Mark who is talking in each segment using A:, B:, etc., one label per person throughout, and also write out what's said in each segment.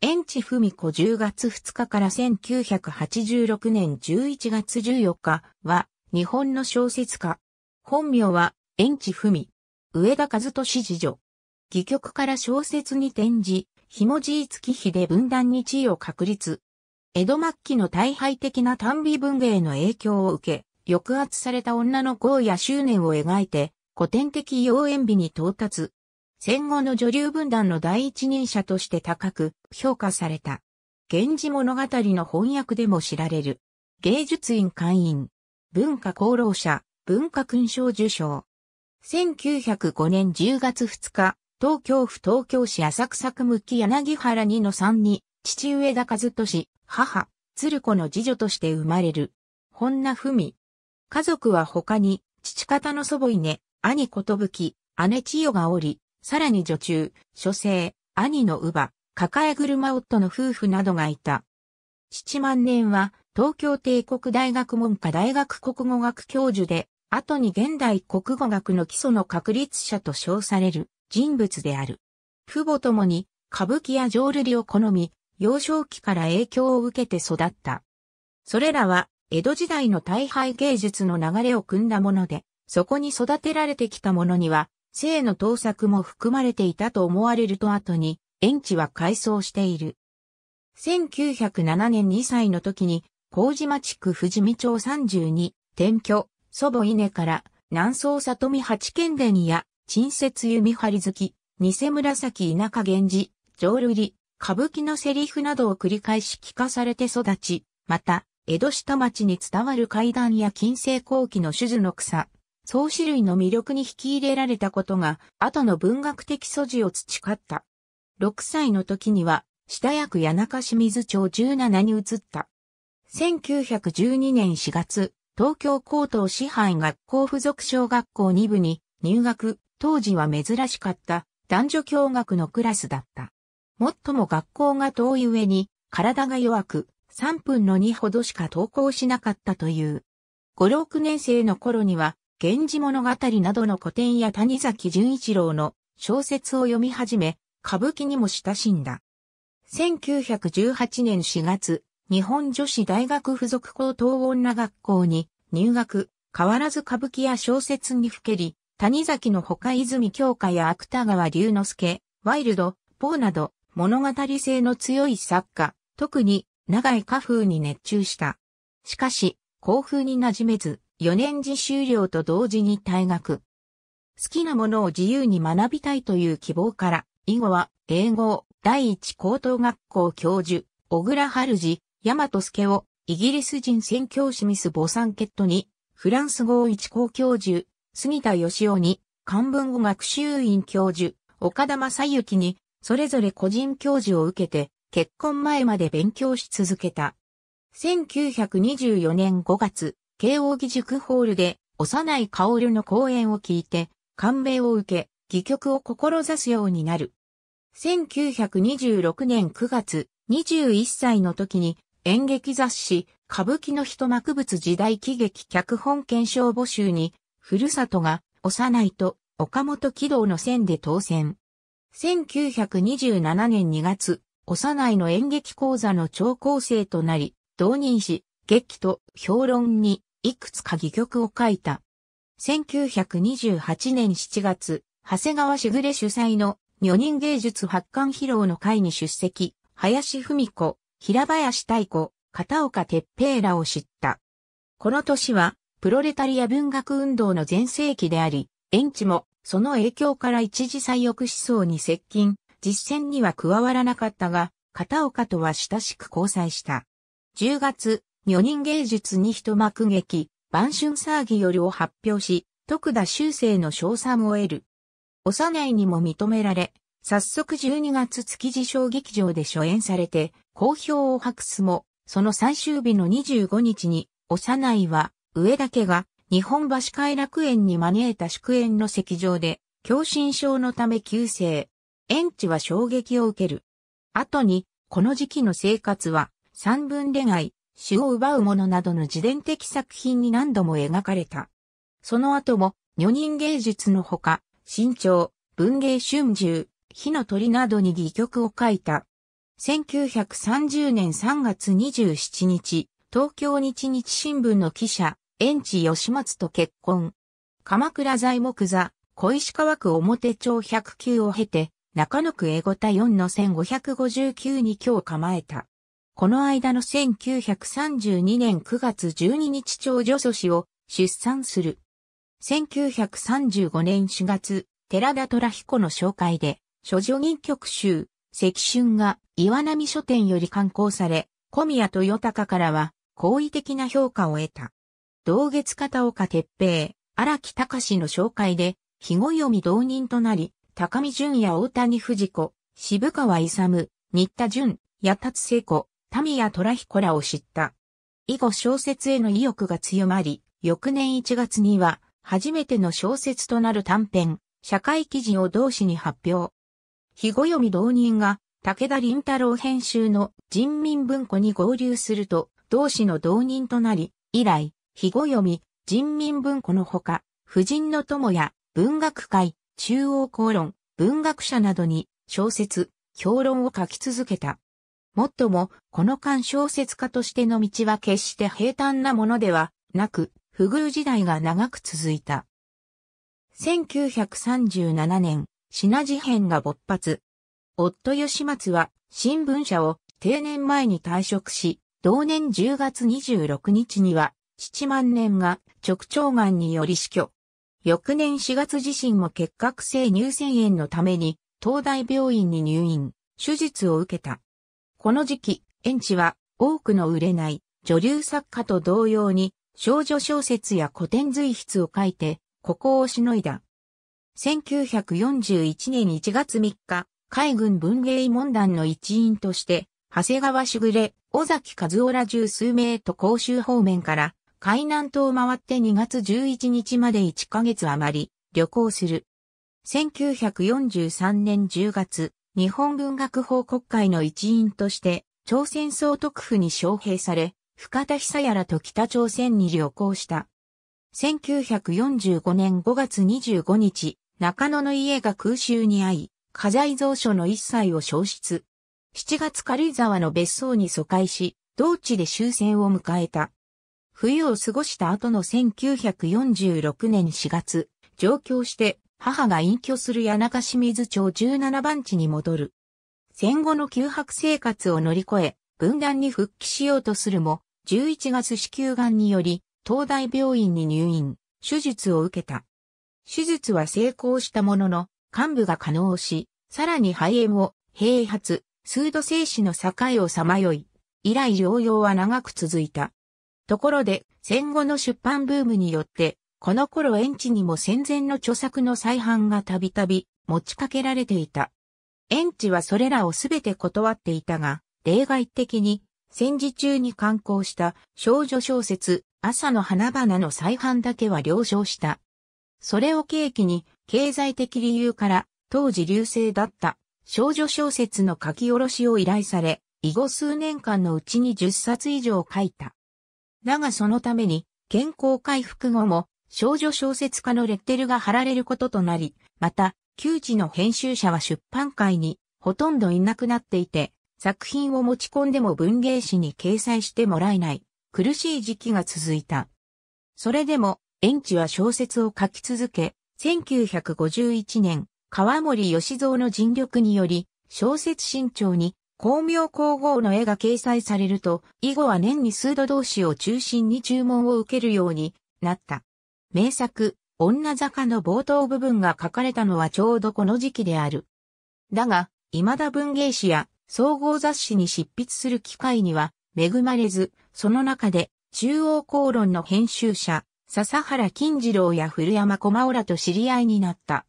A: 園地文子10月2日から1986年11月14日は日本の小説家。本名は園地文。上田和俊次女。戯曲から小説に転じ、ひもじい月日で分断に地位を確立。江戸末期の大敗的な短美文芸の影響を受け、抑圧された女の豪や執念を描いて、古典的妖艶美に到達。戦後の女流文壇の第一人者として高く評価された。源氏物語の翻訳でも知られる。芸術院会員。文化功労者、文化勲章受賞。1905年10月2日、東京府東京市浅草区向柳原2の3に、父上田和俊、母、鶴子の次女として生まれる。本名文。家族は他に、父方の祖母稲、兄ことぶき、姉千代がおり、さらに女中、書生、兄の乳母、抱え車夫の夫婦などがいた。七万年は東京帝国大学文科大学国語学教授で、後に現代国語学の基礎の確立者と称される人物である。父母ともに歌舞伎や浄瑠璃を好み、幼少期から影響を受けて育った。それらは江戸時代の大敗芸術の流れを組んだもので、そこに育てられてきたものには性の盗作も含まれていたと思われると後に、園地は改装している。1907年2歳の時に、麹町区富士見町32、転居、祖母稲から、南宋里見八犬伝や、陳雪弓張月、偽紫田舎源氏、浄瑠璃、歌舞伎のセリフなどを繰り返し聞かされて育ち、また、江戸下町に伝わる階段や金星後期の種々の草、創始類の魅力に引き入れられたことが、後の文学的素地を培った。6歳の時には、下役谷中清水町17に移った。1912年4月、東京高等師範学校附属小学校2部に入学、当時は珍しかった男女共学のクラスだった。もっとも学校が遠い上に体が弱く3分の2ほどしか登校しなかったという。5、6年生の頃には源氏物語などの古典や谷崎潤一郎の小説を読み始め、歌舞伎にも親しんだ。1918年4月、日本女子大学附属高等女学校に入学、変わらず歌舞伎や小説にふけり、谷崎の他泉京花や芥川龍之介、ワイルド、ポーなど物語性の強い作家、特に長い家風に熱中した。しかし、校風に馴染めず、4年次修了と同時に退学。好きなものを自由に学びたいという希望から、以後は、英語、第一高等学校教授、小倉春治、大和助を、イギリス人宣教師ミス・ボサンケットに、フランス語一校教授、杉田義雄に、漢文語学習院教授、岡田正幸に、それぞれ個人教授を受けて、結婚前まで勉強し続けた。1924年5月、慶応義塾ホールで、幼い薫の講演を聞いて、感銘を受け、戯曲を志すようになる。1926年9月、21歳の時に、演劇雑誌、歌舞伎の一幕物時代喜劇脚本検証募集に、ふるさとが、幼いと、岡本喜道の線で当選。1927年2月、幼いの演劇講座の聴講生となり、同人誌、劇と評論にいくつか戯曲を書いた。1928年7月、長谷川しぐれ主催の女人芸術発刊披露の会に出席、林文子、平林太子、片岡哲平らを知った。この年は、プロレタリア文学運動の前世紀であり、園地も、その影響から一時最悪思想に接近、実践には加わらなかったが、片岡とは親しく交際した。10月、女人芸術に一幕劇、晩春騒ぎよりを発表し、徳田修正の賞賛を得る。幼いにも認められ、早速12月築地小劇場で初演されて、好評を博すも、その最終日の25日に、幼いは、上田家が、日本橋偕楽園に招いた祝宴の席上で、狭心症のため急性。園地は衝撃を受ける。後に、この時期の生活は、三分恋愛、主を奪うものなどの自伝的作品に何度も描かれた。その後も、女人芸術のほか、新潮、文芸春秋、火の鳥などに戯曲を書いた。1930年3月27日、東京日日新聞の記者、園地義松と結婚。鎌倉材木座、小石川区表町109を経て、中野区英語田4の1559に今日構えた。この間の1932年9月12日長女祖子を出産する。1935年4月、寺田虎彦の紹介で、諸女人曲集、赤春が岩波書店より刊行され、小宮豊隆からは好意的な評価を得た。同月片岡鉄平、荒木隆の紹介で、日後読み同人となり、高見淳也大谷藤子、渋川勇、新田淳、八達聖子、トラヒ彦らを知った。以後小説への意欲が強まり、翌年1月には、初めての小説となる短編、社会記事を同誌に発表。日ご読み同人が、武田林太郎編集の人民文庫に合流すると、同誌の同人となり、以来、日ご読み、人民文庫のほか、婦人の友や、文学界、中央公論、文学者などに、小説、評論を書き続けた。もっとも、この間小説家としての道は決して平坦なものではなく、不遇時代が長く続いた。1937年、品事変が勃発。夫吉松は新聞社を定年前に退職し、同年10月26日には、7万年が直腸癌により死去。翌年4月自身も結核性乳腺炎のために、東大病院に入院、手術を受けた。この時期、園地は多くの売れない女流作家と同様に少女小説や古典随筆を書いて、ここをしのいだ。1941年1月3日、海軍文芸問題の一員として、長谷川しぐれ、尾崎和夫ら十数名と甲州方面から、海南島を回って2月11日まで1ヶ月余り、旅行する。1943年10月、日本文学報国会の一員として、朝鮮総督府に招聘され、深田久やらと北朝鮮に旅行した。1945年5月25日、中野の家が空襲に遭い、家財蔵書の一切を消失。7月軽井沢の別荘に疎開し、同地で終戦を迎えた。冬を過ごした後の1946年4月、上京して母が隠居する谷中清水町17番地に戻る。戦後の休泊生活を乗り越え、分断に復帰しようとするも、11月子宮癌により、東大病院に入院、手術を受けた。手術は成功したものの、幹部が可能し、さらに肺炎を、併発、数度生死の境をさまよい、以来療養は長く続いた。ところで、戦後の出版ブームによって、この頃園地にも戦前の著作の再版がたびたび持ちかけられていた。園地はそれらをすべて断っていたが、例外的に戦時中に刊行した少女小説朝の花々の再版だけは了承した。それを契機に経済的理由から当時流星だった少女小説の書き下ろしを依頼され、以後数年間のうちに10冊以上書いた。だがそのために健康回復後も少女小説家のレッテルが貼られることとなり、また、旧知の編集者は出版界にほとんどいなくなっていて、作品を持ち込んでも文芸誌に掲載してもらえない苦しい時期が続いた。それでも、園地は小説を書き続け、1951年、川森義蔵の尽力により、小説新潮に、光明皇后の絵が掲載されると、以後は年に数度同士を中心に注文を受けるようになった。名作、女坂の冒頭部分が書かれたのはちょうどこの時期である。だが、未だ文芸誌や総合雑誌に執筆する機会には恵まれず、その中で中央公論の編集者、笹原金次郎や古山駒浦と知り合いになった。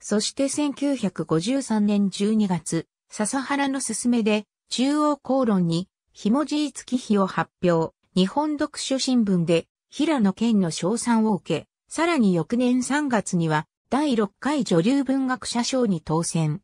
A: そして1953年12月、笹原の勧めで中央公論にひもじい月日を発表、日本読書新聞で平野健の賞賛を受け、さらに翌年3月には第6回女流文学者賞に当選。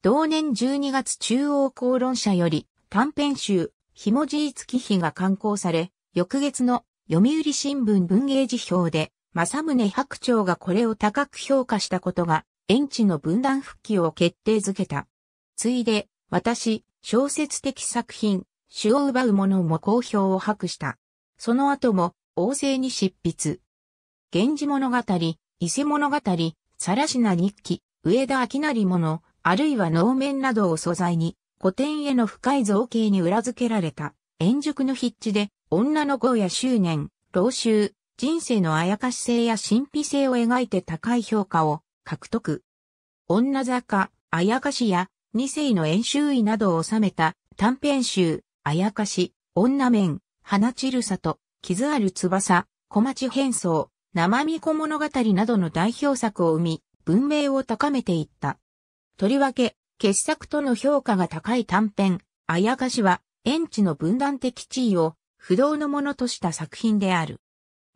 A: 同年12月中央公論社より短編集、ひもじい月日が刊行され、翌月の読売新聞文芸辞表で、正宗白鳥がこれを高く評価したことが、園地の分断復帰を決定づけた。ついで、私、小説的作品、主を奪う者も好評を博した。その後も、王政に執筆。源氏物語、伊勢物語、さらしな日記、上田明成物、あるいは能面などを素材に、古典への深い造形に裏付けられた、円熟の筆致で、女の子や執念、老衆、人生のあやかし性や神秘性を描いて高い評価を獲得。女坂、あやかしや、二世の演習医などを収めた短編集、あやかし、女面、花散る里、傷ある翼、小町変装、生巫女物語などの代表作を生み、文明を高めていった。とりわけ、傑作との評価が高い短編、あやかしは、園地の分断的地位を不動のものとした作品である。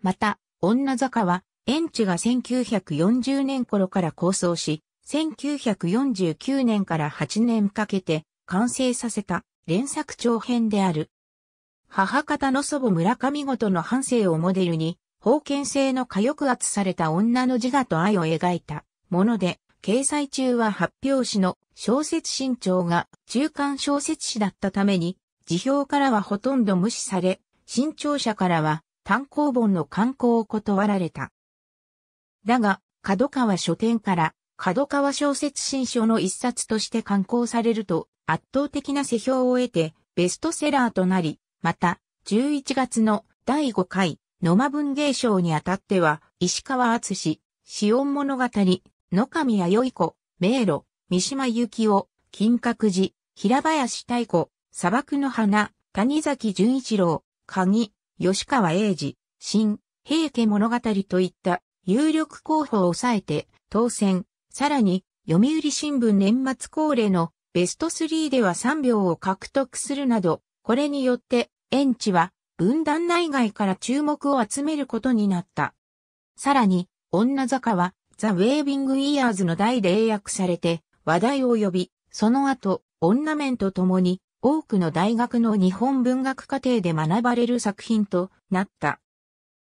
A: また、女坂は、園地が1940年頃から構想し、1949年から8年かけて完成させた連作長編である。母方の祖母村上ごとの半生をモデルに、封建制の火抑圧された女の自我と愛を描いたもので、掲載中は発表誌の小説新潮が中間小説誌だったために、辞表からはほとんど無視され、新潮社からは単行本の刊行を断られた。だが、角川書店から角川小説新書の一冊として刊行されると圧倒的な世評を得てベストセラーとなり、また、11月の第5回野間文芸賞にあたっては、石川厚志、死音物語、野上弥生子、迷路、三島由紀夫、金閣寺、平林太子、砂漠の花、谷崎潤一郎、鍵、吉川英治、新、平家物語といった有力候補を抑えて当選、さらに読売新聞年末恒例のベスト3では3票を獲得するなどこれによって、園地は分断内外から注目を集めることになった。さらに、女坂は、ザ・ウェービング・イヤーズの代で英訳されて、話題を呼び、その後、女面とともに、多くの大学の日本文学課程で学ばれる作品となった。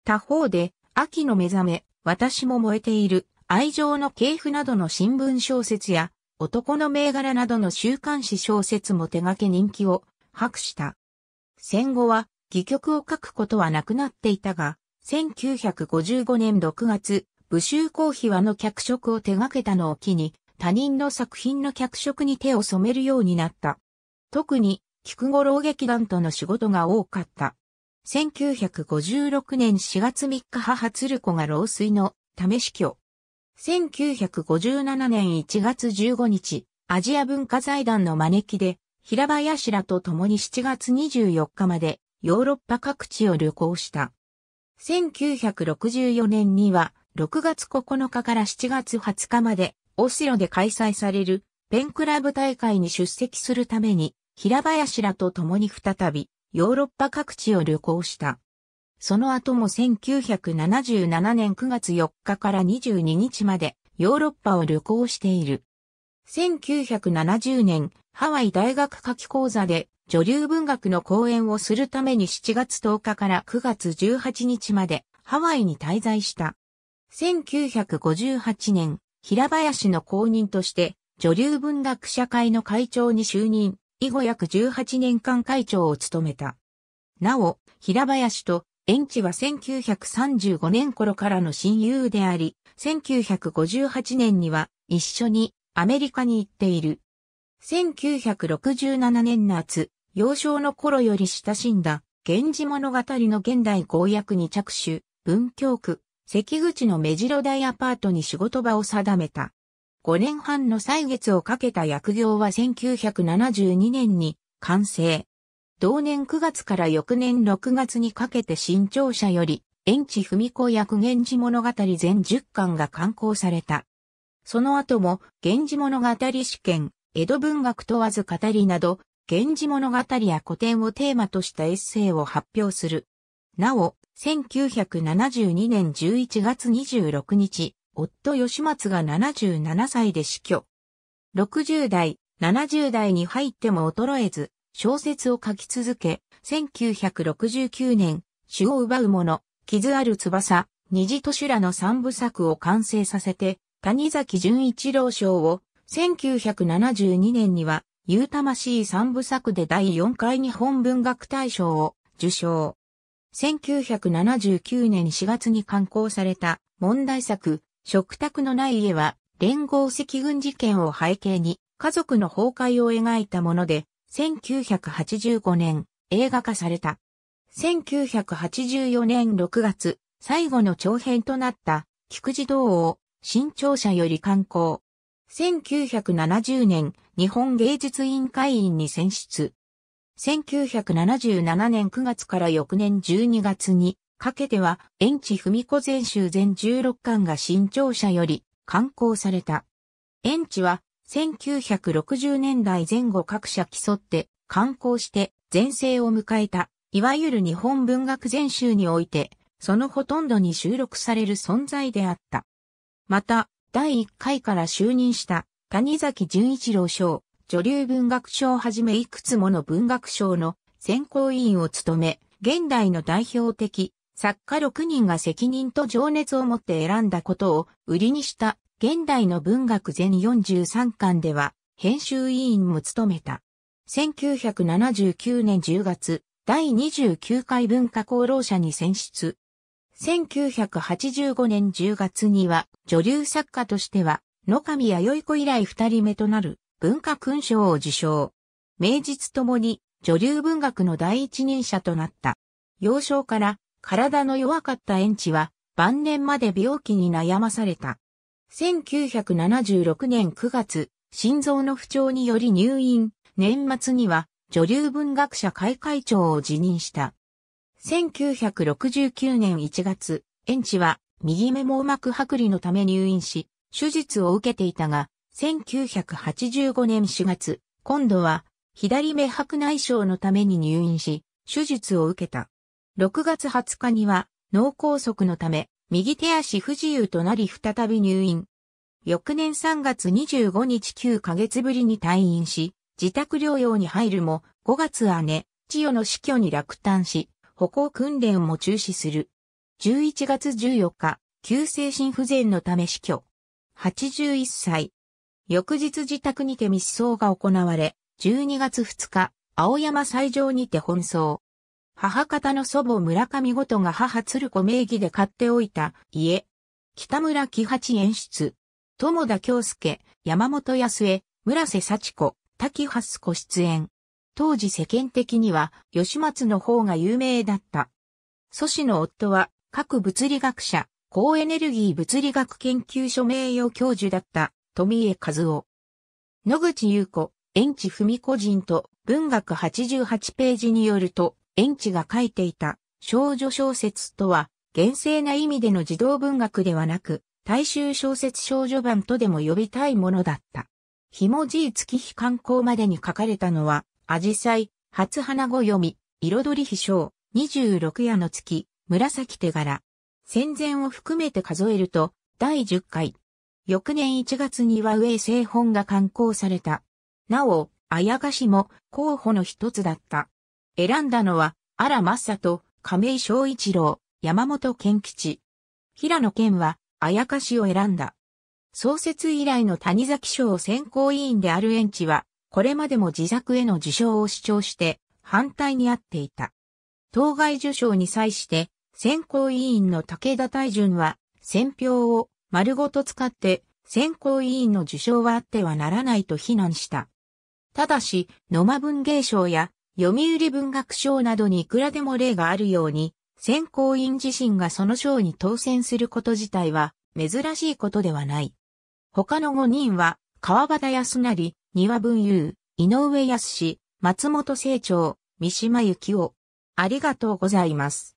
A: 他方で、秋の目覚め、私も燃えている、愛情の系譜などの新聞小説や、男の銘柄などの週刊誌小説も手掛け人気を博した。戦後は、戯曲を書くことはなくなっていたが、1955年6月、武州公秘和の脚色を手掛けたのを機に、他人の作品の脚色に手を染めるようになった。特に、菊五郎劇団との仕事が多かった。1956年4月3日母鶴子が老衰のため死去。1957年1月15日、アジア文化財団の招きで、平林らと共に7月24日までヨーロッパ各地を旅行した。1964年には6月9日から7月20日までオスロで開催されるペンクラブ大会に出席するために平林らと共に再びヨーロッパ各地を旅行した。その後も1977年9月4日から22日までヨーロッパを旅行している。1970年ハワイ大学夏季講座で女流文学の講演をするために7月10日から9月18日までハワイに滞在した。1958年、平林の公認として女流文学社会の会長に就任、以後約18年間会長を務めた。なお、平林と園地は1935年頃からの親友であり、1958年には一緒にアメリカに行っている。1967年夏、幼少の頃より親しんだ、源氏物語の現代公約に着手、文京区、関口の目白台アパートに仕事場を定めた。5年半の歳月をかけた薬業は1972年に完成。同年9月から翌年6月にかけて新庁舎より、園地文子役源氏物語全10巻が刊行された。その後も、源氏物語試験、江戸文学問わず語りなど、源氏物語や古典をテーマとしたエッセイを発表する。なお、1972年11月26日、夫吉松が77歳で死去。60代、70代に入っても衰えず、小説を書き続け、1969年、主を奪う者、傷ある翼、虹と修羅の三部作を完成させて、谷崎潤一郎賞を1972年には、ゆうたましい三部作で第4回日本文学大賞を受賞。1979年4月に刊行された問題作、食卓のない家は、連合赤軍事件を背景に家族の崩壊を描いたもので、1985年映画化された。1984年6月、最後の長編となった、菊児道を新潮社より刊行。1970年、日本芸術委員会員に選出。1977年9月から翌年12月にかけては、園地文子全集全16巻が新潮社より刊行された。園地は、1960年代前後各社競って刊行して全盛を迎えた、いわゆる日本文学全集において、そのほとんどに収録される存在であった。また、第1回から就任した谷崎潤一郎賞、女流文学賞をはじめいくつもの文学賞の選考委員を務め、現代の代表的作家6人が責任と情熱を持って選んだことを売りにした現代の文学全43巻では編集委員も務めた。1979年10月、第29回文化功労者に選出、1985年10月には女流作家としては野上弥生子以来二人目となる文化勲章を受章。名実ともに女流文学の第一人者となった。幼少から体の弱かった園地は晩年まで病気に悩まされた。1976年9月、心臓の不調により入院、年末には女流文学者会会長を辞任した。1969年1月、園地は右目網膜剥離のため入院し、手術を受けていたが、1985年4月、今度は左目白内障のために入院し、手術を受けた。6月20日には脳梗塞のため、右手足不自由となり再び入院。翌年3月25日9ヶ月ぶりに退院し、自宅療養に入るも、5月姉、千代の死去に落胆し、歩行訓練も中止する。11月14日、急性心不全のため死去。81歳。翌日自宅にて密葬が行われ、12月2日、青山斎場にて奔走。母方の祖母村上ごとが母鶴子名義で買っておいた家。北村喜八演出。友田京介、山本康江、村瀬幸子、滝八子出演。当時世間的には吉松の方が有名だった。祖師の夫は各物理学者、高エネルギー物理学研究所名誉教授だった富江和夫。野口優子、園地文子人と文学88ページによると、園地が書いていた少女小説とは、厳正な意味での児童文学ではなく、大衆小説少女版とでも呼びたいものだった。ひもじい月日刊行までに書かれたのは、アジサイ、初花語読み、彩り飛翔、26夜の月、紫手柄。戦前を含めて数えると、第10回。翌年1月には上製本が刊行された。なお、あやかしも候補の一つだった。選んだのは、荒正と亀井昭一郎、山本健吉。平野健は、あやかしを選んだ。創設以来の谷崎賞選考委員である園地は、これまでも自作への受賞を主張して反対にあっていた。当該受賞に際して、選考委員の武田大順は、選票を丸ごと使って、選考委員の受賞はあってはならないと非難した。ただし、野間文芸賞や読売文学賞などにいくらでも例があるように、選考委員自身がその賞に当選すること自体は珍しいことではない。他の5人は、川端康成、庭文雄、井上康、松本清張、三島由紀夫。ありがとうございます。